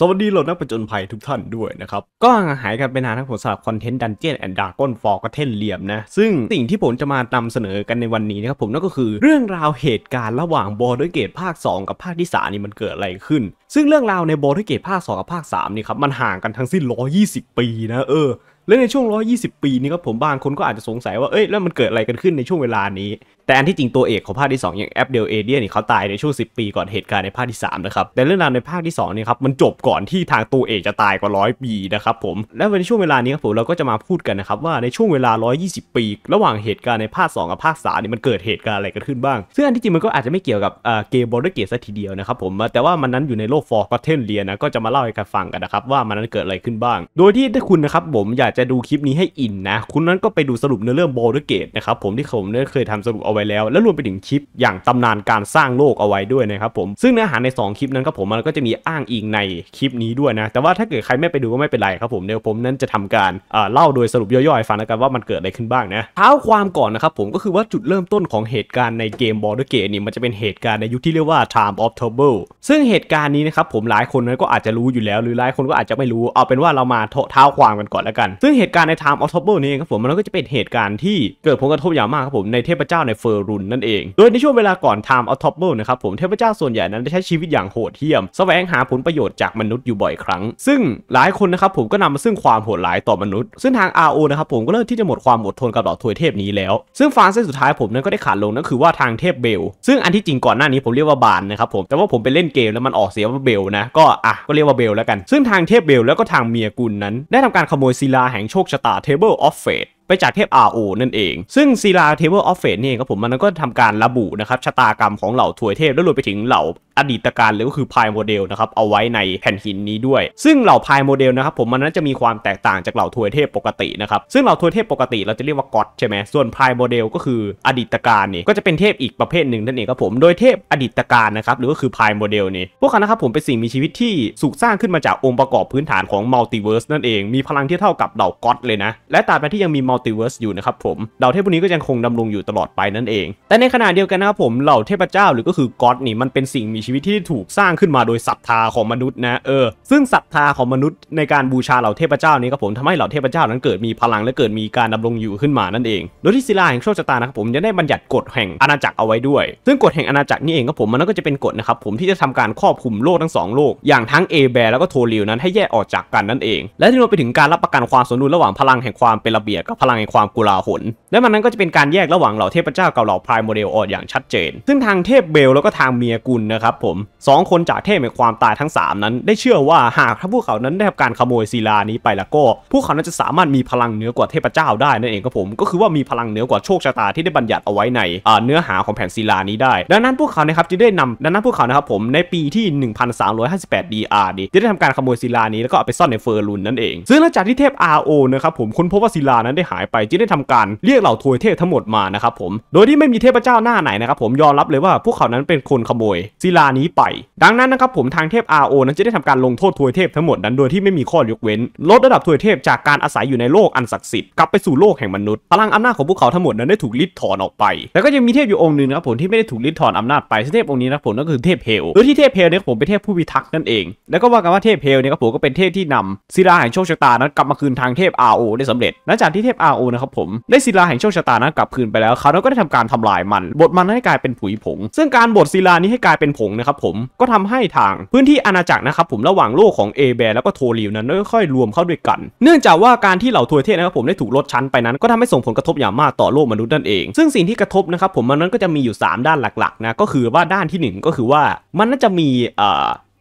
สวัสดีเหล่านักประจนภัยทุกท่านด้วยนะครับ ก็ห่างหายกันไปนานทั้งผมสำหรับคอนเทนต์ดันเจี้ยนแอนด์ดาร์กอนฟอร์กเทนเหลี่ยมนะ ซึ่งสิ่งที่ผมจะมานำเสนอกันในวันนี้นะครับผมนั่นก็คือเรื่องราวเหตุการณ์ระหว่างบอร์ดเกตภาค 2 กับภาคที่3นี่มันเกิดอะไรขึ้น ซึ่งเรื่องราวในบอร์ดเกตภาค 2 กับภาค3นี่ครับมันห่างกันทั้งสิ้น 120 ปีนะเออและในช่วง 120 ปีนี้ครับผม บางคนก็อาจจะสงสัยว่า เอ้ยแล้วมันเกิดอะไรกันขึ้นในช่วงเวลานี้ แต่อันที่จริงตัวเอกของภาคที่ 2 อย่างแอปเดลเอเดียนี่เขาตายในช่วง 10 ปีก่อนเหตุการณ์ในภาคที่3นะครับ แต่เรื่องราวในภาคที่2นี่ครับมันจบก่อนที่ทางตัวเอกจะตายกว่า 100 ปีนะครับผม และในช่วงเวลานี้ครับผม เราก็จะมาพูดกันนะครับว่าในช่วงเวลา 120 ปี ระหว่างเหตุการณ์ในภาค2กับภาค3นี่มันเกิดเหตุการณ์อะไรกันขึ้นบ้างซึ่งอันที่จริงมันก็อาจจะไม่เกี่ยวกับเกมบอลเกตซะทีเดียวนะครับผมแต่ว่ามันนั้นอยู่ในโลกฟอร์กเทนเลียนะก็จะมาเล่าให้กันฟังกันนะครับว่ามันนั้นเกิดอะไรขึ้นบ้าง โดยที่ถ้าคุณนะครับผมอยากจะดูคลิปนี้ให้อินนะคุณนั้นก็ไปดูสรุปเนื้อเรื่องโบลเกตนะครับผมที่ผมได้เคยทำสรุปเอาไว้แล้ว และรวมไปถึงคลิปอย่างตำนานการสร้างโลกเอาไว้ด้วยนะครับผมซึ่งเนื้อหาใน2คลิปนั้นครับผมมันก็จะมีอ้างอิงในคลิปนี้ด้วยนะแต่ว่าถ้าเกิดใครไม่ไปดูก็ไม่เป็นไรครับผมเดี๋ยวผมนั้นจะทำการเล่าโดยสรุปย่อยๆฟังแล้วกันว่ามันเกิดอะไรขึ้นบ้างนะเท้าความก่อนนะครับผมก็คือว่าจุดเริ่มต้นของเหตุการณ์ในเกมบลเดอร์เกตนี่มันจะเป็นเหตุการณ์ในยุคที่เรียกว่า Time of Trouble ซึ่งเหตุการณ์นี้นะครับผมหลายคนนั้นก็อาจจะรู้อยู่แล้ว หรือหลายคนก็อาจจะไม่รู้เอาเป็นว่าเรามาเท้าความกันก่อนแล้วกันซซึ่งเหตุการณ์ใน Time of Trouble นี้ครับผมมันก็จะเป็นเหตุการณ์ที่เกิดผลกระทบอย่างมากครับผมในเทพเจ้าในเฟอร์รุนนั่นเอง โดยในช่วงเวลาก่อน Time of Trouble นะครับผมเทพเจ้าส่วนใหญ่นั้นได้ใช้ชีวิตอย่างโหดเหี้ยม แสวงหาผลประโยชน์จากมนุษย์อยู่บ่อยครั้ง ซึ่งหลายคนนะครับผมก็นำมาซึ่งความโหดร้ายต่อมนุษย์ ซึ่งทาง RO นะครับผมก็เริ่มที่จะหมดความอดทนกับเหล่าทวยเทพนี้แล้วซึ่งฟานเส้นสุดท้ายผมนั้นก็ได้ขาดลงนั่นคือว่าทางเทพเบล ซึ่งอันที่จริงก่อนหน้านี้ผมเรียกว่าบานนะครับผมแต่ว่าผมไปเล่นเกมแล้วมันออกเสียงว่าเบลนะก็อ่ะก็เรียกว่าเบลแล้วกัน ซึ่งทางเทพเบลแล้วก็ทางเมียกุลนั้น ได้ทำการขโมยศิลาแห่งโชคชะตา Table of Fate ไปจากเทพอาโอนั่นเอง ซึ่งศิลาเทเบิลออฟเฟสนี่ครับผมมันก็ทำการระบุนะครับชะตากรรมของเหล่าถวยเทพแล้วรวมไปถึงเหล่าอดีตการหรือก็คือพายโมเดลนะครับเอาไว้ในแผ่นหินนี้ด้วย ซึ่งเหล่าพายโมเดลนะครับผมมันนั้นจะมีความแตกต่างจากเหล่าถวยเทพปกตินะครับ ซึ่งเหล่าถวยเทพปกติเราจะเรียกว่าก็อดใช่ไหม ส่วนพายโมเดลก็คืออดีตการนี่ก็จะเป็นเทพอีกประเภทหนึ่งนั่นเองครับผม โดยเทพอดีตการนะครับหรือก็คือพายโมเดลนี่พวกเขานะครับผมเป็นสิ่งมีชีวิตที่สุกสร้างขึ้นมาจากองค์ประกอบพื้นฐานของมัลติเวิร์สนั่นเองมีพลังที่เท่ากับเหล่าก็อดเลยนะและตราบใดที่ยังมีมัมัลติเวิร์สอยู่นะครับผมเหล่าเทพพวกนี้ก็ยังคงดำรงอยู่ตลอดไปนั่นเอง แต่ในขณะเดียวกันนะครับผมเหล่าเทพเจ้าหรือก็คือก็อดนี่มันเป็นสิ่งมีชีวิตที่ถูกสร้างขึ้นมาโดยศรัทธาของมนุษย์นะเออซึ่งศรัทธาของมนุษย์ในการบูชาเหล่าเทพเจ้า นี้ครับผมทำให้เหล่าเทพเจ้านั้นเกิดมีพลังและเกิดมีการดำรงอยู่ขึ้นมานั่นเอง โดยที่ศิลาแห่งโชคชะตานะครับผมจะได้บัญญัติกฎแห่งอาณาจักรเอาไว้ด้วยซึ่งกฎแห่งอาณาจักรนี่เองครับผมมันก็จะเป็นกฎนะครับผมที่จะทำการครอบคุมโลกทั้งสองโลกอย่างทั้งเอแบแล้วก็โทริวนั้นให้แยกออกจากกันนั่นเอง และที่รวมไปถึงการรับประกันความสมดุลระหว่างพลังแห่งความเป็นระเบียบกับพลังแห่งความกุลาหลและมันนั้นก็จะเป็นการแยกระหว่างเหล่าเทพเจ้ากับเหล่าพายโมเดลออดอย่างชัดเจน ซึ่งทางเทพเบลแล้วก็ทางเมียกุลนะครับผมสองคนจากเทพแห่งความตายทั้ง 3 นั้น ได้เชื่อว่าหากถ้าพวกเขานั้นได้รับการขโมยศิลานี้ไปแล้วก็ พวกเขานั้นจะสามารถมีพลังเหนือกว่าเทพเจ้าได้นั่นเองครับผม ก็คือว่ามีพลังเหนือกว่าโชคชะตาที่ได้บัญญัติเอาไว้ในเนื้อหาของแผ่นศิลานี้ได้ ดังนั้นพวกเขานะครับจะได้นำดังนั้นพวกเขานะครับผมในปีที่1358 DR นี้จะได้ทำการขโมยศิลานี้แล้วก็เอาไปซ่อนในเฟอร์ลุนนั่นเอง ซึ่งหลังจากที่เทพ RO นะครับผมค้นพบว่าศิลานั้นได้หาายไปจึงได้ทำการเรียกเหล่าทวยเทพทั้งหมดมานะครับผม โดยที่ไม่มีเทพเจ้าหน้าไหนนะครับผมยอมรับเลยว่าพวกเขานั้นเป็นคนขโมยศิลานี้ไป ดังนั้นนะครับผมทางเทพ RO นั้นจะได้ทำการลงโทษทวยเทพทั้งหมดนั้น โดยที่ไม่มีข้อยกเว้น ลดระดับทวยเทพจากการอาศัยอยู่ในโลกอันศักดิ์สิทธิ์กลับไปสู่โลกแห่งมนุษย์พลังอำนาจของพวกเขาทั้งหมดนั้นได้ถูกลิดถอนออกไป แล้วก็ยังมีเทพอยู่องค์หนึ่งนะครับผมที่ไม่ได้ถูกลิดถอนอำนาจไปเทพองค์นี้นะผมก็คือเทพเฮลโดยที่เทพเฮลเนี่ยผมเป็นเทพผู้พิทักษ์นั่นเอง แล้วก็ว่ากันว่าเทพเฮลเนี่ยครับผมก็เป็นเทพที่นำศิลาแห่งโชคชะตานั้นกลับมาคืนทางเทพ RO ได้สำเร็จหลังจากที่เทพโอนะครับผมได้ศิลาแห่งโชคชะตานักลับคืนไปแล้วเขาก็ได้ทำการทำลายมันบดมันให้กลายเป็นผุยผงซึ่งการบดศิลานี้ให้กลายเป็นผงนะครับผมก็ทำให้ทางพื้นที่อาณาจักรนะครับผมระหว่างโลกของเอแบแล้วก็โทริวนั้นค่อยๆรวมเข้าด้วยกัน เนื่องจากว่าการที่เหล่าทวยเทศนะครับผมได้ถูกลดชั้นไปนั้นก็ทำให้ส่งผลกระทบอย่างมากต่อโลกมนุษย์นั่นเอง ซึ่งสิ่งที่กระทบนะครับผมมันนั้นก็จะมีอยู่ 3 ด้านหลักๆนะก็คือว่าด้านที่1ก็คือว่ามันน่าจะมี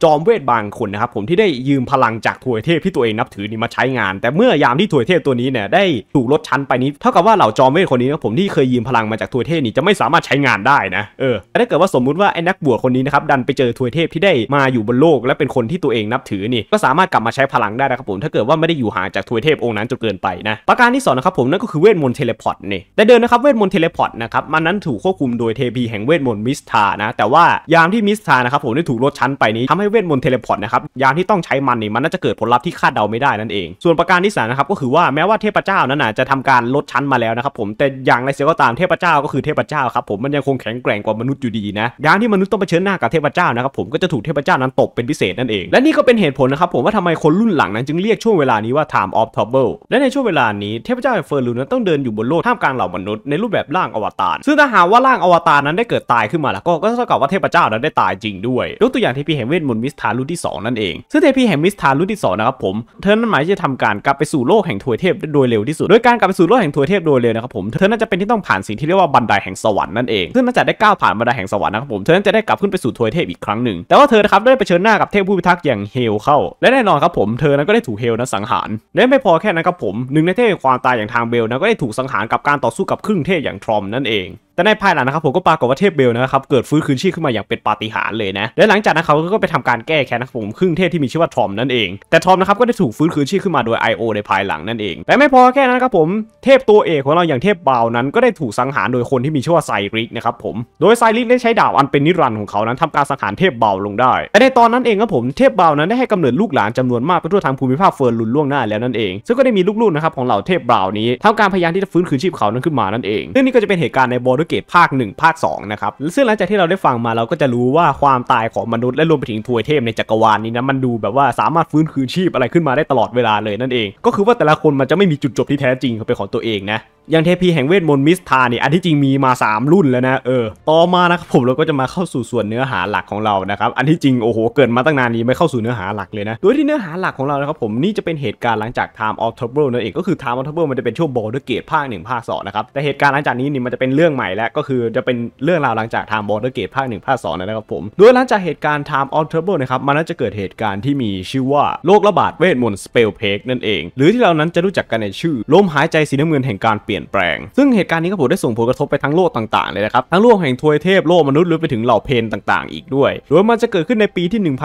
จอมเวทบางคนนะครับผมที่ได้ยืมพลังจากถวยเทพที่ตัวเองนับถือนี่มาใช้งาน แต่เมื่อยามที่ถวยเทพตัวนี้เนี่ยได้ถูกลดชั้นไปนี้เท่ากับว่าเหล่าจอมเวทคนนี้นะผมที่เคยยืมพลังมาจากถวยเทพนี่จะไม่สามารถใช้งานได้นะเออแต่ถ้าเกิดว่าสมมุติว่าไอ้นักบวชคนนี้นะครับดันไปเจอถวยเทพที่ได้มาอยู่บนโลก และเป็นคนที่ตัวเองนับถือนี่ก็สามารถกลับมาใช้พลังได้นะครับผม ถ้าเกิดว่าไม่ได้อยู่ห่างจากถวยเทพองค์นั้นจนเกินไปนะประการที่2นะครับผมนั่นก็คือเวทมนต์เทเลพอร์ตนี่แต่เดินนะครับเวทมนต์เทเลพอร์ตนะครับมันนั้นถูกควบคุมโดยเทพีแห่งเวทมนต์มิสทานะแต่ว่ายามที่มิสทานะครับผมได้ถูกลดชั้นไปนี้ทใให้เวทมนต์เทเลพอร์ตนะครับยานที่ต้องใช้มันนี่ มันน่าจะเกิดผลลัพธ์ที่คาดเดาไม่ได้นั่นเอง ส่วนประการที่สามนะครับ ก็คือว่าแม้ว่าเทพเจ้านั้นน่ะ จะทำการลดชั้นมาแล้วนะครับผม แต่อย่างไรเสียก็ตาม เทพเจ้าก็คือเทพเจ้าครับผม มันยังคงแข็งแกร่งกว่ามนุษย์อยู่ดีนะยานที่มนุษย์ต้องเผชิญหน้ากับเทพเจ้านะครับผม ก็จะถูกเทพเจ้านั้นตบเป็นพิเศษนั่นเอง และนี่ก็เป็นเหตุผลนะครับผม ว่าทำไมคนรุ่นหลังนั้นจึงเรียกช่วงเวลานี้ว่า time of trouble และในช่วงเวลานี้ เทพเจ้าเฟอร์ลูนั้นต้องเดินอยู่บนโลกท่ามกลางเหล่ามนุษย์ในรูปแบบร่างอวตาร ซึ่งถ้าหากว่าร่างอวตารนั้นได้เกิดตายขึ้นมาแล้ว ก็ก็เท่ากับว่าเทพเจ้านั้นได้ตายจริง ด้วยยกตัวอย่างที่พี่เห็นเวทมนมิสทารุ่นที่ 2 นั่นเอง ซึ่งเทพีแห่งมิสทารุ่นที่2นะครับผม เธอนั้นหมายจะทำการกลับไปสู่โลกแห่งทวยเทพโดยเร็วที่สุดโดยการกลับไปสู่โลกแห่งทวยเทพโดยเร็วนะครับผม เธอน่าจะเป็นที่ต้องผ่านสิ่งที่เรียกว่าบันไดแห่งสวรรค์นั่นเองซึ่งน่าจะได้ก้าวผ่านบันไดแห่งสวรรค์นะครับผม เธอนั้นจะได้กลับขึ้นไปสู่ทวยเทพอีกครั้งหนึ่งแต่ว่าเธอครับได้ไปเชิญหน้ากับเทพผู้พิทักษ์อย่างเฮลเข้า และแน่นอนครับผม เธอนั้นก็ได้ถูกเฮลนั้นสังหาร และไม่พอแค่นั้นครับผมหนึ่งในเทพความตายอย่างทางเบลนั้นก็ได้ถูกสังหารกับการต่อสู้กับครึ่งเทพอย่างทรอมนั่นเองแต่ในภายหลังนะครับผมก็ปรากฏว่าเทพเบลนะครับเกิดฟื้นคืนชีพขึ้นมาอย่างเป็นปาฏิหาริย์เลยนะและหลังจากนั้นเขาก็ไปทำการแก้แค้นนะผมครึ่งเทพที่มีชื่อว่าทอมนั่นเอง แต่ทอมนะครับก็ได้ถูกฟื้นคืนชีพขึ้นมาโดย IO ในภายหลังนั่นเอง แต่ไม่พอแค่นั้นครับผมเทพตัวเอกของเราอย่างเทพบาวนั้นก็ได้ถูกสังหารโดยคนที่มีชื่อว่าไซริกนะครับผมโดยไซริกได้ใช้ดาบอันเป็นนิรันดร์ของเขานั้นทำการสังหารเทพเบาลงได้ แต่ในตอนนั้นเองครับผมเทพเบานั้นได้ให้กำเนิดลูกหลานจำนวนมากไปทั่วทางภูมิภาคเฟิร์นลุนล่วงหน้าแล้วนั่นเอง ซึ่งก็ได้มีลูกๆนะครับของเหล่าเทพเบานี้ทำการพยายามที่จะฟื้นคืนชีพเขานั้นขึ้นมานั่นเองซึ่งนี่ก็จะเป็นเหตุการณ์ในบอร์ดเกตภาค 1 ภาค 2 นะครับ ซึ่งหลังจากที่เราได้ฟังมาเราก็จะรู้ว่าความตายของมนุษย์และรวมไปถึงทวยเทพในจักรวาลนี้นะมันดูแบบว่าสามารถฟื้นคืนชีพอะไรขึ้นมาได้ตลอดเวลาเลยนั่นเอง ก็คือว่าแต่ละคนมันจะไม่มีจุดจบที่แท้จริงเป็นของตัวเองนะอย่างเทพีแห่งเวทมนต์มิสทาเนี่ย อันที่จริงมีมา 3 รุ่นแล้วนะเออต่อมานะครับผมเราก็จะมาเข้าสู่ส่วนเนื้อหาหลักของเรานะครับอันที่จริงโอ้โหเกิดมาตั้งนานนี้ไม่เข้าสู่เนื้อหาหลักเลยนะโดยที่เนื้อหาหลักของเรานะครับผมนี่จะเป็นเหตุการณ์หลังจาก Time of Trouble นั่นเองก็คือ Time of Trouble มันจะเป็นช่วง b o ลด์เกตภาค1ภาค2นะครับแต่เหตุการณ์หลังจากนี้นี่มันจะเป็นเรื่องใหม่แล้วก็คือจะเป็นเรื่องราวหลังจากไทม์บอลเดอร์เกตภาคหนึ่งภาคสองนะครับผมโดยหลังจากเหตุการณ์ไท t ออ e of Trouble นะครับ มันน่าจะเกิดเหตุการณ์ที่มีชื่อว่าโรคระบาดเวทมนต์สเปลเพกนั่นเอง หรือที่เรานั้นจะรู้จักกันในชื่อลมหายใจสีน้ำเงินแห่งการเปลี่ยนแปลง ซึ่งเหตุการณ์นี้ก็ผมได้ส่งผลกระทบไปทั้งโลกต่างๆเลยนะครับทั้งโลกแห่งทวยเทพโลกมนุษย์รวมไปถึงเหล่าเพนต่างๆ อีกด้วยโดยมันจะเกิดขึ้นในปีที่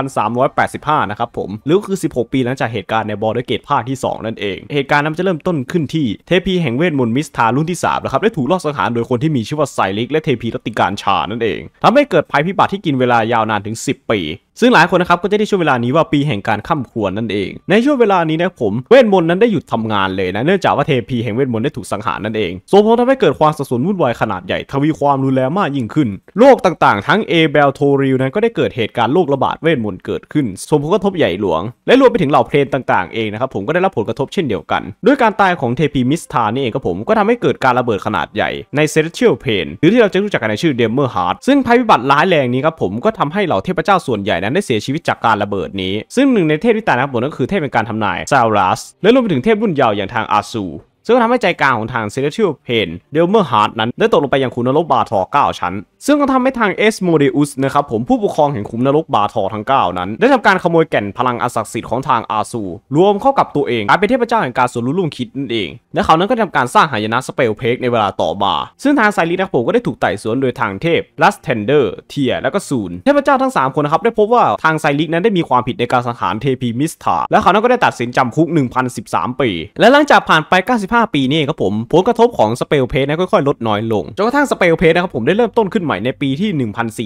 1385นะครับผมหรือก็คือ 16 ปีหลังจากเหตุการณ์ในบอลเดเกตภาคที่2นั่นเองเหตุการณ์นั้นจะเริ่มต้นขึ้นที่เทพีแห่งเวทมนต์มิสทารุ่นที่3นะครับได้ถูกลอบสังหารโดยคนที่มีชื่อว่าไซลิกและเทพีรติการชานั่นเอง ทำให้เกิดภัยพิบัติที่กินเวลายาวนานถึง 10 ปีซึ่งหลายคนนะครับก็จะได้ช่วงเวลานี้ว่าปีแห่งการข้ามควรนั่นเอง ในช่วงเวลานี้นะผมเวทมนต์นั้นได้หยุดทำงานเลยนะ เนื่องจากว่าเทพีแห่งเวทมนต์ได้ถูกสังหารนั่นเองโซพลทำให้เกิดความสับสนวุ่นวายขนาดใหญ่ทวีความรุนแรงมากยิ่งขึ้นโรคต่างๆ ทั้งเอเบลโทริลนั้นก็ได้เกิดเหตุการณ์โรคระบาดเวทมนต์เกิดขึ้นโซพลกระทบใหญ่หลวง และรวมไปถึงเหล่าเพลนต่างๆเองนะครับผมก็ได้รับผลกระทบเช่นเดียวกัน ด้วยการตายของเทพีมิสทานี่เองครับผมก็ทำให้เกิดการระเบิดขนาดใหญ่ในเซเลเชียลเพนหรือที่เราจะรู้จักกันในชื่อเดมเมอร์ฮาร์ดซึ่งภัยพิบัติร้ายแรงนี้ครับผมก็ทำให้เหล่าเทพเจ้าส่วนใหญ่นั้นได้เสียชีวิตจากการระเบิดนี้ ซึ่งหนึ่งในเทพที่ตายนะครับผมก็คือเทพเป็นการทำนายซารัส และรวมไปถึงเทพรุ่นยาวอย่างทางอาซูึ่งทำให้ใจกลางของทางเซเลชิลเพนเดลเมอร์ฮาร์ดนั้น ได้ตกลงไปยังขุมนรกบาทอ9 ชั้น ซึ่งก็ทำให้ทางเอสโมเดอุสนะครับผมผู้ปกครองแห่งขุมนรกบาทอทั้ง9 นั้น ได้ทำการขโมยแก่นพลังอศักดิ์สิทธิ์ของทางอาซูรวมเข้ากับตัวเองกลายเป็นเทพเจ้าแห่งการสรุลุลุ่งคิดนั่นเอง และเขานั้นก็ทำการสร้างหายนะสเปลเพกในเวลาต่อมาซึ่งทางไซริสนะผมก็ได้ถูกไต่สวนโดยทางเทพลัสเทนเดอร์เทียและก็ซูนเทพเจ้าทั้ง 3 คนนะครับได้พบว่าทางไซริสนั้นได้มีความผิดในการสังหารเทพีมิสทาและเขานั้นก็ได้ตัดสินจาคุก 1013 ปี และหลังจากผ่านไป95 5ปีนี่ครับผม ผลกระทบของสเปลเพสนะค่อยๆ ลดน้อยลง จนกระทั่งสเปลเพสนะครับผมได้เริ่มต้นขึ้นใหม่ในปีที่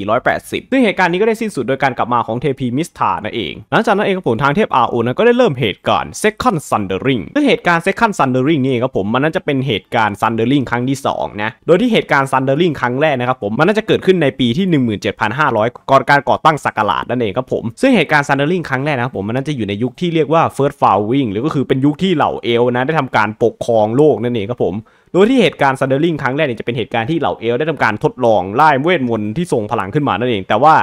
1480 ซึ่งเหตุการณ์นี้ก็ได้สิ้นสุดโดยการกลับมาของเทพีมิสทานั่นเอง หลังจากนั้นเองครับผมทางเทพอาโอนะก็ได้เริ่มเหตุการณ์ Second Sundering ซึ่งเหตุการณ์ Second Sundering นี่ครับผมมันน่าจะเป็นเหตุการณ์ Sundering ครั้งที่2นะ โดยที่เหตุการณ์ Sundering ครั้งแรกนะครับผมมันน่าจะเกิดขึ้นในปีที่ 17,500ก่อนการก่อตั้งสักราชนั่นเองครับผมซึ่งเหตุการณ์นเดอร์ริงครั้งแรกนะครับผมมันน่าจะอยู่ในยุคที่เรียกว่า First f o w i n g หรือก็คือเป็นยุคที่เหล่าเอลนะได้ทำการปกครองโลกนั่นเองครับผมโดยที่เหตุการณ์ซันเดอร์ลิงครั้งแรกเนี่ยจะเป็นเหตุการณ์ที่เหล่าเอลได้ทำการทดลองไล่เวทมนต์ที่ทรงพลังขึ้นมานั่นเองแต่ว่า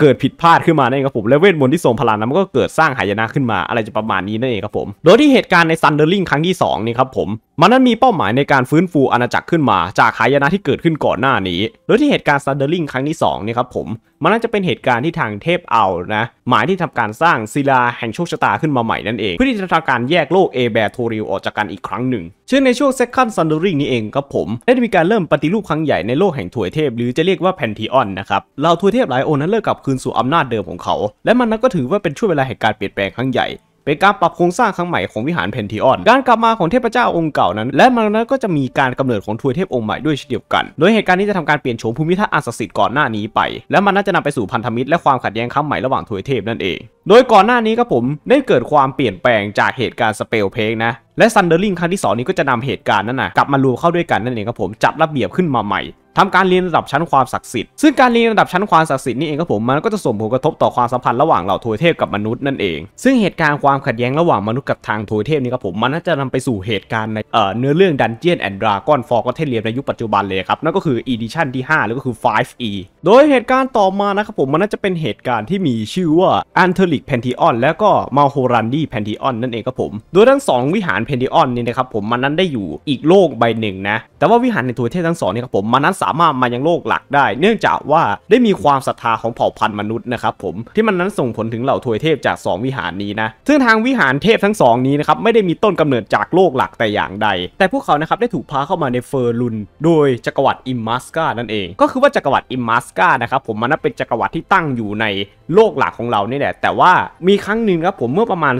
เกิดผิดพลาดขึ้นมานั่นเองครับผมและเวทมนต์ที่ทรงพลังนั้นมันก็เกิดสร้างหายนะขึ้นมาอะไรจะประมาณนี้นั่นเองครับผมโดยที่เหตุการณ์ในซันเดอร์ลิงครั้งที่2นี่ครับผมมันนั้นมีเป้าหมายในการฟื้นฟูอาณาจักรขึ้นมา จากหายนะที่เกิดขึ้นก่อนหน้านี้โดยที่เหตุการณ์ซันเดอร์ลิงครั้งที่2นี่ครับผมมันน่าจะเป็นเหตุการณ์ที่ทางเทพเอานะหมายที่ทำการสร้างศิลาแห่งโชคชะตาขึ้นมาใหม่นั่นเองเพื่อที่จะทำการแยกโลกเอแบร์โทริลออกจากกันอีกครั้งหนึ่งเช่นในช่วงเซคันซันเดอริงนี้เองครับผมได้มีการเริ่มปฏิรูปครั้งใหญ่ในโลกแห่งถวยเทพหรือจะเรียกว่าแพนทีออนนะครับเราถวยเทพหลายองค์นั้นเลิกกลับคืนสู่อำนาจเดิมของเขา และมันนั้นก็ถือว่าเป็นช่วงเวลาแห่งการเปลี่ยนแปลงครั้งใหญ่เป็นการปรับโครงสร้างครั้งใหม่ของวิหารเพนทีออน การกลับมาของเทพเจ้าองค์เก่านั้นและมันนั้นก็จะมีการกำเนิดของทวยเทพองค์ใหม่ด้วยเช่นเดียวกัน โดยเหตุการณ์นี้จะทำการเปลี่ยนโฉมภูมิทัศน์อันศักดิ์สิทธิ์ก่อนหน้านี้ไป และมันน่าจะนำไปสู่พันธมิตร และความขัดแย้งครั้งใหม่ระหว่างทวยเทพนั่นเองโดยก่อนหน้านี้ครับผมได้เกิดความเปลี่ยนแปลงจากเหตุการณ์สเปลเพลงนะและซันเดอร์ลิงครั้งที่2นี้ก็จะนำเหตุการณ์นั้นนะกลับมารวมเข้าด้วยกันนั่นเองครับผมจัดระเบียบขึ้นมาใหม่ทำการเรียนระดับชั้นความศักดิ์สิทธิ์ซึ่งการเรียนระดับชั้นความศักดิ์สิทธิ์นี่เองครับผมมันก็จะส่งผลกระทบต่อความสัมพันธ์ระหว่างเหล่าโทเทพกับมนุษย์นั่นเองซึ่งเหตุการณ์ความขัดแย้งระหว่างมนุษย์กับทางโทเทพนี่ครับผมมันน่าจะนำไปสู่เหตุการณ์ในเนื้อเรื่องดันเจียนแอนด์ดราก้อนฟอร์กเทเลียมในยุคปัจจุบันเลยครับนั่นก็คืออีดิชั่นที่5แล้วก็คือ 5e โดยเหตุการณ์ต่อมานะครับผมมันน่าจะเป็นเหตุการณ์ที่มีชื่อว่าอันเทอริกแพนทิออนแลวก็มาโฮรันดี้แพนทิออนนั่นเองครับผมโดยทั้ง 2 วิหารเพนดิออนนี่นะครับผมมันนั้นได้อยู่อีกโลกใบหนึ่งนะแต่ว่าวิหารในทัวเทพทั้งสองนี่ครับผมมันนั้นสามารถมายังโลกหลักได้ เนื่องจากว่าได้มีความศรัทธาของเผ่าพันธุ์มนุษย์นะครับผมที่มันนั้นส่งผลถึงเหล่าทวยเทพจาก 2 วิหารนี้นะซึ่งทางวิหารเทพทั้งสองนี้นะครับไม่ได้มีต้นกำเนิดจากโลกหลักแต่อย่างใด แต่พวกเขานะครับได้ถูกพาเข้ามาในเฟอร์ลุนโดยจักรวรรดิอิมมัสกานั่นเอง ก็คือว่าจักรวรรดิอิมมัสกานะครับผมมันนั้นเป็นจักรวรรดิที่ตั้งอยู่ในโลกหลักของเรานี่แหละแต่ว่ามีครั้งหนึ่งครับผมเมื่อประมาณ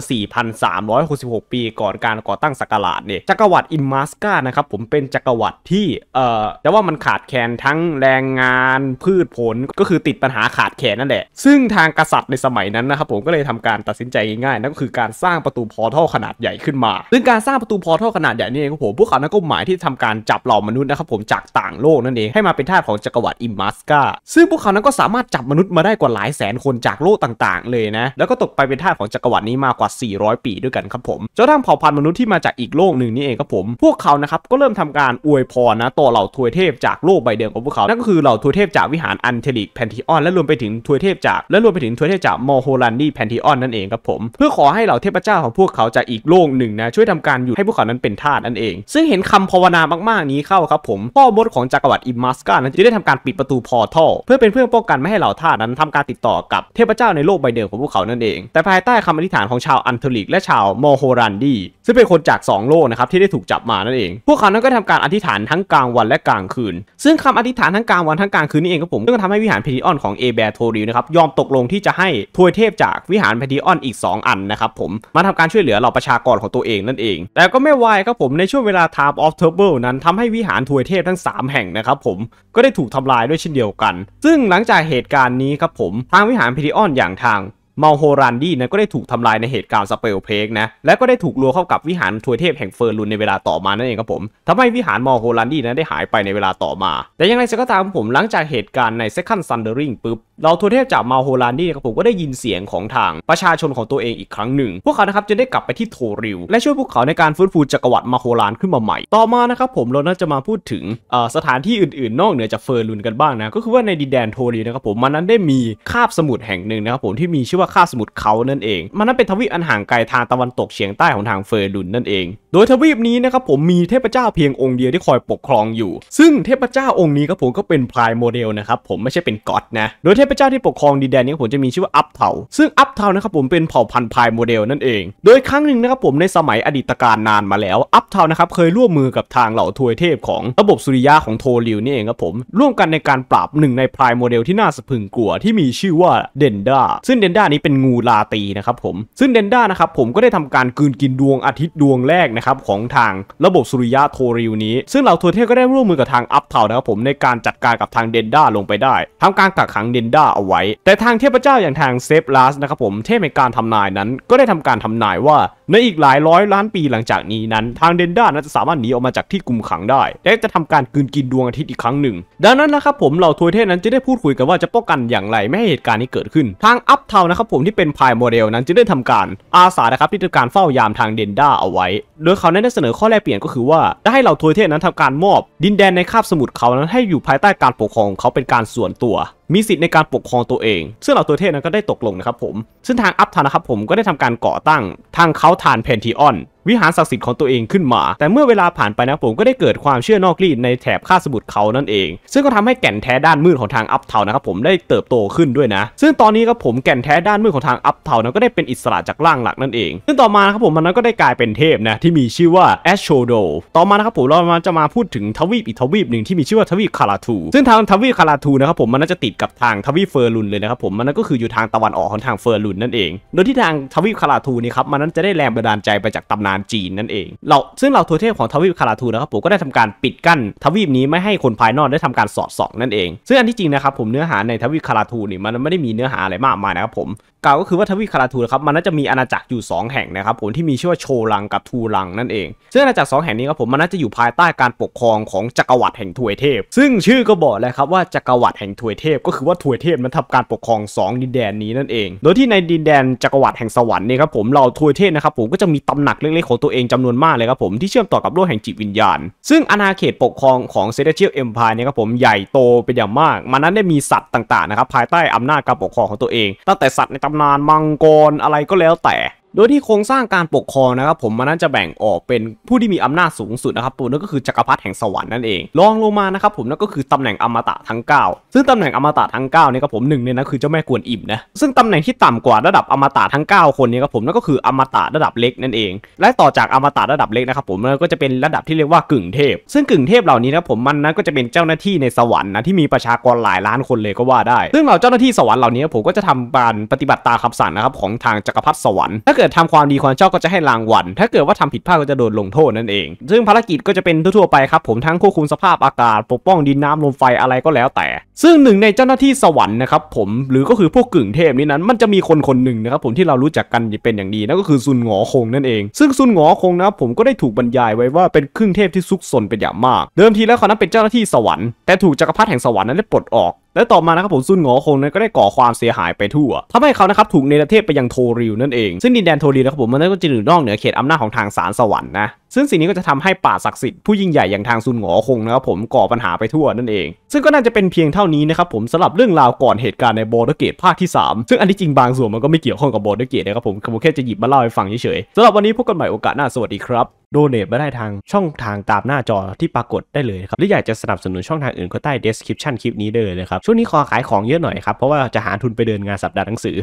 4,366 ปีก่อนการก่อตั้งสกราดเนี่ยจักรวรรดิอิมมาสกานะครับผมเป็นจักรวรรดิที่เอ่อแต่ว่ามันขาดแคลนทั้งแรงงานพืชผลก็คือติดปัญหาขาดแคลนนั่นแหละซึ่งทางกษัตริย์ในสมัยนั้นนะครับผมก็เลยทำการตัดสินใจง่ายๆนั่นก็คือการสร้างประตูพอร์ทัลขนาดใหญ่ขึ้นมาซึ่งการสร้างประตูพอร์ทัลขนาดใหญ่นี่เองครับผมพวกเขานั้นก็หมายที่ทำการจับเหล่ามนุษย์นะครับผมจากต่างโลกนั่นเองให้มาเป็นทาสของจักรวรรดิอิมมาสกาซึ่งพวกเขานั้นก็สามารถจับมนุษย์มาได้กว่าหลายแสนคนจากโลกต่าง ๆ เลยนะแล้วก็ตกไปเป็นทาสของจักรวรรดินี้มากกว่า 400 ปีด้วยกันครับผมจนทั้งเผ่าพันธุ์มนุษย์ที่มาจากอีกโลกหนึ่งนี่เองครับผม พวกเขานะครับก็เริ่มทำการอวยพรนะต่อเหล่าทวยเทพจากโลกใบเดิมของพวกเขา นั่นก็คือเหล่าทวยเทพจากวิหารอันเทลิกแพนทิออน และรวมไปถึงทวยเทพจาก และรวมไปถึงทวยเทพจากมอโฮลันดีแพนทิออนนั่นเองครับผม เพื่อขอให้เหล่าเทพเจ้าของพวกเขาจากอีกโลกหนึ่งนะช่วยทำการอยู่ให้พวกเขานั้นเป็นทาสนั่นเอง ซึ่งเห็นคำภาวนามาก ๆนี้เข้าครับผมพ่อมดของจักรวรรดิอิมมาสกานั้นจะได้ทำการปิดประตูพอท่อเพื่อเป็นเพื่อป้องกันไม่ให้เหล่าทาสนั้นทำการติดต่อกับเทพเจ้าในโลกใบเดิมของพวกเขานั่นเอง แต่ภายใต้คำอธิษฐานของชาวอันเทลิก และชาวมอโฮลันดีซึ่งเป็นคนจาก 2 โลกนะครับที่ได้ถูกจับมานั่นเอง พวกเขานั้นก็ทำการอธิษฐานทั้งกลางวันและกลางคืน ซึ่งคำอธิษฐานทั้งกลางวันทั้งกลางคืนนี่เองครับผมก็ทำให้วิหารพีดีออนของเอแบร์โทริวนะครับยอมตกลงที่จะให้ทวยเทพจากวิหารพีดีออนอีก 2 อันนะครับผม มาทำการช่วยเหลือเหล่าประชากรของตัวเองนั่นเอง แต่ก็ไม่ไวครับผมในช่วงเวลา Time of Trouble นั้นทำให้วิหารทวยเทพทั้ง 3 แห่งนะครับผม ก็ได้ถูกทำลายด้วยเช่นเดียวกัน ซึ่งหลังจากเหตุการณ์นี้ครับผมทางวิหารพีดีออนอย่างทางมาโฮรันดี้นะก็ได้ถูกทำลายในเหตุการณ์สเปลเพลกนะ และก็ได้ถูกลวงเข้ากับวิหารทวยเทพแห่งเฟอร์ลุนในเวลาต่อมานั่นเองครับผมทำให้วิหารมาโฮรันดี้นั้นได้หายไปในเวลาต่อมา แต่ยังไงก็ตามผมหลังจากเหตุการณ์ในคันด์ซันเดอร์ริงปุ๊บเราทวยเทพจากมาโฮรันดี้ครับผมก็ได้ยินเสียงของทางประชาชนของตัวเองอีกครั้งหนึ่งพวกเขานะครับจะได้กลับไปที่โทริวและช่วยพวกเขาในการฟื้นฟูจักรวรรดิมาโฮรันขึ้นมาใหม่ต่อมานะครับผมเราน่าจะมาพูดถึงสถานที่อื่นๆนอกเหนือจากเฟอร์ลุนกันบ้างนะก็คือว่าในดินแดนโทริวนะครับผมมันนั้นได้มีคาบสมุทรแห่งหนึ่งนะครับผมที่มีชื่อว่าคาบสมุทรเขานั่นเองมันนั้นเป็นทวีปอันห่างไกลทางตะวันตกเฉียงใต้ของทางเฟอร์ดุนนั่นเอง โดยทวีปนี้นะครับผมมีเทพเจ้าเพียงองค์เดียวที่คอยปกครองอยู่ ซึ่งเทพเจ้าองค์นี้ครับผมก็เป็นพรายโมเดลนะครับผมไม่ใช่เป็นก็อดนะ โดยเทพเจ้าที่ปกครองดินแดนนี้ผมจะมีชื่อว่าอัพเทาซึ่งอัพเทานะครับผมเป็นเผ่าพันธุ์พรายโมเดลนั่นเองโดยครั้งหนึ่งนะครับผมในสมัยอดีตการนานมาแล้วอัพเทานะครับเคยร่วมมือกับทางเหล่าทวยเทพของระบบสุริยะของโทริวนี่เองครับผมร่วมกันในการปราบหนึ่งในพรายโมเดลที่น่าสะพึงกลัวที่มีชื่อว่าเดนดาซึ่งเดนดานี้นี้เป็นงูลาตีนะครับผมซึ่งเดนด้านะครับผมก็ได้ทำการ กืนกินดวงอาทิตย์ดวงแรกนะครับของทางระบบสุริยะโทริวนี้ซึ่งเหล่าทวเทพก็ได้ร่วมมือกับทางอัพเทานะครับผมในการจัดการกับทางเดนด้าลงไปได้ ทำการกักขังเดนด้าเอาไว้ แต่ทางเทพเจ้าอย่างทางเซฟลาสนะครับผมเทพในการทำนายนั้น ก็ได้ทำการทำนายว่าในอีกหลายร้อยล้านปีหลังจากนี้นั้นทางเดนด้านั้นจะสามารถหนีออกมาจากที่กุมขังได้และจะทำการกืนกินดวงอาทิตย์อีกครั้งหนึ่ง ดังนั้นนะครับผมเหล่าทวเทพนั้นจะได้พูดคุยกันว่าจะป้องกันอย่างไรไม่ให้เหตุการณ์นี้เกิดขึ้น ทางอัพเทานะครับผมที่เป็นพายโมเดลนั้นจึงได้ทำการอาสานะครับ ที่ทำการเฝ้ายามทางเดนด้าเอาไว้ โดยเขาได้เสนอข้อแลกเปลี่ยนก็คือว่าได้ให้เหล่าทวยเทพนั้นทำการมอบ ดินแดนในคาบสมุทรเขานั้นให้อยู่ภายใต้การปกครองของเขาเป็นการส่วนตัวมีสิทธิ์ในการปกครองตัวเอง ซึ่งเหล่าตัวเทพนั้นก็ได้ตกลงนะครับผม ซึ่งทางอัพทานนะครับผมก็ได้ทำการก่อตั้งทางเขาทานเพนทีออน วิหารศักดิ์สิทธิ์ของตัวเองขึ้นมา แต่เมื่อเวลาผ่านไปนะผมก็ได้เกิดความเชื่อนอกรีดในแถบค่าสมุทรเขานั่นเอง ซึ่งก็ทำให้แก่นแท้ด้านมืดของทางอัพเทานะครับผมได้เติบโตขึ้นด้วยนะ ซึ่งตอนนี้ครับผมแก่นแท้ด้านมืดของทางอัพเทานะก็ได้เป็นอิสระจากร่างหลักนั่นเอง ซึ่งต่อมานะครับผมมันก็ได้กลายเป็นเทพนะที่มีชื่อว่าแอชโชโดต่อมานะครับผมเรามาจะมาพูดถึงทวีปอีกทวีปหนึ่งที่มีชื่อว่าทวีปคาราทูซึ่งทางทวีปคาราทูนะครับผมมันจะติดกับทางทวีปเฟอร์ลุนเลยนะครับผมมันนั่นก็คืออยู่ทางตะวันออกของทางเฟอร์ลุนนั่นเอง โดยที่ทางทวีปคาราทูนี่ครับมันนั้นจะได้แรงบันดาลใจไปจากตำนานจีนนั่นเองเราซึ่งเราทวเทพของทวีปคาราทูนะครับผมก็ได้ทำการปิดกั้นทวีปนี้ไม่ให้คนภายนอกได้ทำการสอดส่องนั่นเองซึ่งอันที่จริงนะครับผมเนื้อหาในทวีปคาราทูนี่มันไม่ได้มีเนื้อหาอะไรมากมายนะครับผมกล่าวก็คือว่าทวีปคาราทูนะครับมันน่าจะมีอาณาจักรอยู่ 2 แห่งนะครับผมที่มีชื่อว่าโชลังกับทูลังนั่นเองซึ่งอาณาจักร2แห่งนี้ครับผมมันน่าจะอยู่ภายใต้การปกครองของจักรวรรดิแห่งทวยเทพซึ่งชื่อก็บอกแล้วครับว่าจักรวรรดิแห่งทวยเทพก็คือว่าถวยเทพมันทำการปกครอง 2 ดินแดนนี้นั่นเอง โดยที่ในดินแดนจักรวรรดิแห่งสวรรค์เนี่ยครับผมเราถวยเทพนะครับผมก็จะมีตำหนักเล็กๆของตัวเองจำนวนมากเลยครับผมที่เชื่อมต่อกับโลกแห่งจิตวิญญาณ ซึ่งอาณาเขตปกครองของเซเดเชียลเอ็มพายเนี่ยครับผมใหญ่โตเป็นอย่างมาก มันนั้นได้มีสัตว์ต่างๆนะครับภายใต้อำนาจการปกครองของตัวเอง ตั้งแต่สัตว์ในตำนานมังกรอะไรก็แล้วแต่โดยที่โครงสร้างการปกครองนะครับผมมันนั้นจะแบ่งออกเป็นผู้ที่มีอำนาจสูงสุดนะครับผมนั่นก็คือจักรพรรดิแห่งสวรรค์นั่นเองรองลงมานะครับผมนั่นก็คือตำแหน่งอมตะทั้ง9 ซึ่งตำแหน่งอมตะทั้ง9เนี่ยครับผมหนึ่งเนี่ยนะคือเจ้าแม่กวนอิมนะซึ่งตำแหน่งที่ต่ำกว่าระดับอมตะทั้ง9คนเนี่ยครับผมนั่นก็คืออมตะระดับเล็กนั่นเอง และต่อจากอมตะระดับเล็กนะครับผมก็จะเป็นระดับที่เรียกว่ากึ่งเทพ ซึ่งกึ่งเทพเหล่านี้นะผมมันนั้นก็จะเป็นเจ้าหน้าที่ในสวรรค์นะที่มีประชากรหลายล้านคนเลยก็ว่าได้ซึ่งเหล่าเจ้าหน้าที่สวรรค์เหล่านี้ ผมก็จะทำการปฏิบัติตามคำสั่งนะครับของทางจักรพรรดิสวรรค์ถ้าเกิดทำความดีความชอบก็จะให้รางวัล ถ้าเกิดว่าทำผิดพลาดก็จะโดนลงโทษนั่นเอง ซึ่งภารกิจก็จะเป็นทั่ว ๆไปครับ ผม ทั้งควบคุมสภาพอากาศ ปกป้องดินน้ำลมไฟอะไรก็แล้วแต่ ซึ่งหนึ่งในเจ้าหน้าที่สวรรค์นะครับผม หรือก็คือพวกกึ่งเทพนี้นั้น มันจะมีคนคนหนึ่งนะครับผมที่เรารู้จักกันเป็นอย่างดีนั่นก็คือซุนหงอคงนั่นเอง ซึ่งซุนหงอคงนะครับผมก็ได้ถูกบรรยายไว้ว่าเป็นครึ่งเทพที่ซุกซนเป็นอย่างมาก เดิมทีแล้วเขานั้นเป็นเจ้าหน้าที่สวรรค์แต่ถูกจักรพรรดิแห่งสวรรค์นั้นได้ปลดออกและต่อมานะครับผมซุนหงอคงนั้นก็ได้ก่อความเสียหายไปทั่วทำให้เขานะครับถูกเนรเทศไปยังโทริวนั่นเอง ซึ่งดินแดนโทริวนะครับผมมันก็จะอยู่นอกเหนือเขตอำนาจของทางสารสวรรค์นะซึ่งสิ่งนี้ก็จะทำให้ป่าศักดิ์สิทธิ์ผู้ยิ่งใหญ่อย่างทางซุนหงอคงนะครับผม ก่อปัญหาไปทั่วนั่นเอง ซึ่งก็น่าจะเป็นเพียงเท่านี้นะครับผมสำหรับเรื่องราวก่อนเหตุการณ์ในบอร์เกตภาคที่ 3 ซึ่งอันที่จริงบางส่วนมันก็ไม่เกี่ยวข้องกับบอร์เกตนะครับผมผมแค่จะหยิบมาเล่าให้ฟังเฉยๆสำหรับวันนี้พบกันใหม่โอกาสหน้าสวัสดีครับโดเนทมาได้ทางช่องทางตามหน้าจอที่ปรากฏได้เลยครับหรืออยากจะสนับสนุนช่องทางอื่นก็ใต้เดสคริปชันคลิปนี้ได้เลยครับช่วงนี้ขอขายของเยอะหน่อยครับเพราะว่าจะหาทุนไปเดินงานสัปดาห์หนังสือ